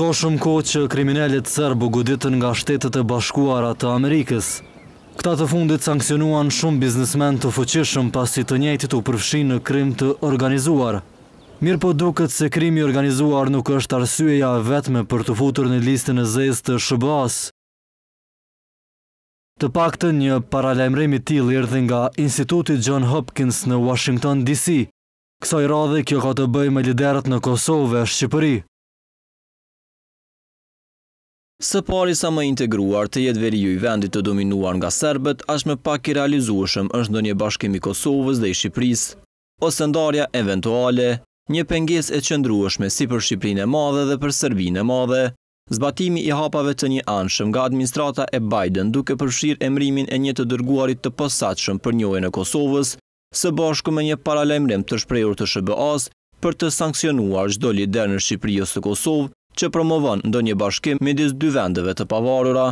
Ka shumë ko që kriminellit sërbu guditën nga shtetet e bashkuarat të Amerikës. Këta të fundit sankcionuan shumë biznesmen të fëqishëm pasi të njëtit u përfshin në krim të organizuar. Mirë po duket se krimi organizuar nuk është arsyeja vetme për të futur në listën e zez të shëbëas. Të pak të një paralemrimi ti lirëdhë nga Institutit John Hopkins në Washington, D.C. Kësa radhe kjo ka të bëj me liderat në Kosovë e Shqipëri. Së pari sa më integruar të jetë veri ju i vendit të dominuar nga Serbet, ashtë me pak i realizuashëm është në një bashkimi Kosovës dhe i Shqipëris, ose ndarja eventuale, një penges e qëndrueshme si për Shqiprinë e madhe dhe për Serbinë e madhe, zbatimi i hapave të një anshëm nga administrata e Biden duke përshirë emrimin e një të dërguarit të posatëshëm për njojë në Kosovës, së bashku me një paralajmërim të shprehur të SBA-s për të sankcionuar çdo lider në Shqipëri ose Kosovë që promovon ndo një bashkim midis dy vendeve të pavarura.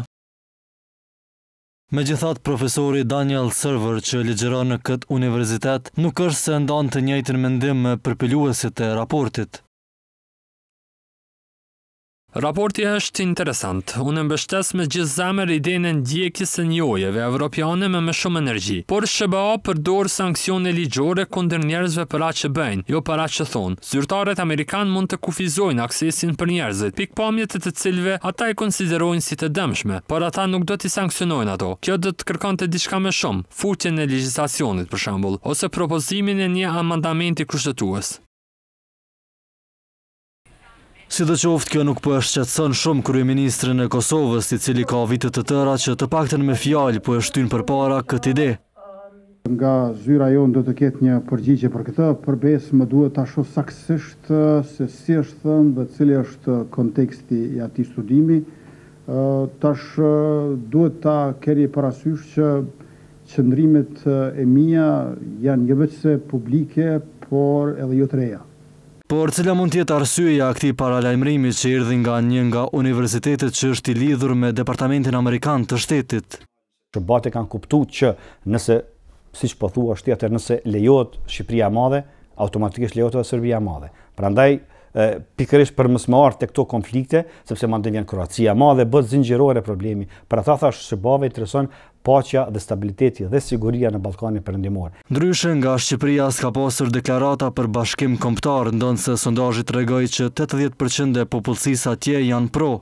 Me gjithat, profesori Daniel Server që ligjera në këtë universitet nuk është se ndonë të njëjtën mendim me përpiluesit e raportit. Raporti është interesant. Unë mbështes me gjithë zamer idenë denë e njojeve evropiane me më shumë energji. Por SHBA përdorë sankcione ligjore kunder njerëzve për atë që bëjnë, jo për atë që thonë. Zyrtaret Amerikanë mund të kufizojnë aksesin për njerëzit, pik e të cilve ata i konsiderojnë si të dëmshme, por ata nuk do t'i sankcionojnë ato. Kjo do të kërkan të diçka me shumë, futjen e legislacionit për shambull, ose propozimin e një amandamenti kushtetues. Si dhe qoftë, kjo nuk për po është qëtësën shumë kryeministrin e Kosovës, i cili ka vitët të tëra që të pakten me fjallë po për është tynë për para këtë ide. Nga zyra jonë do të ketë një përgjigje për këtë, besë më duhet të asho saksisht se si është thënë dhe cili është konteksti i ati studimi. Tash duhet ta keri parasysh që qëndrimit e mija janë një vëqëse publike, por edhe jo të reja. Por cila mund tjetë arsyeja këti paralajmrimi që irdhin nga një nga universitetet që është i lidhur me Departamentin Amerikan të shtetit? Që kanë kuptu që nëse, si që po thua, është nëse lejot Shqipria madhe, automatikisht lejot edhe Serbia madhe. Pra ndaj, pikërisht për mos marr të këto konflikte, sepse mandon vjen Kroacia ma dhe bëz zinxhirore problemi. Pra ta thash se bave i treson paqja dhe stabiliteti dhe siguria në Ballkanin Perëndimor. Ndryshe nga Shqipëria s'ka pasur deklarata për bashkim kombëtar, ndonse sondazhi tregoi që 80% e popullsisë atje janë pro.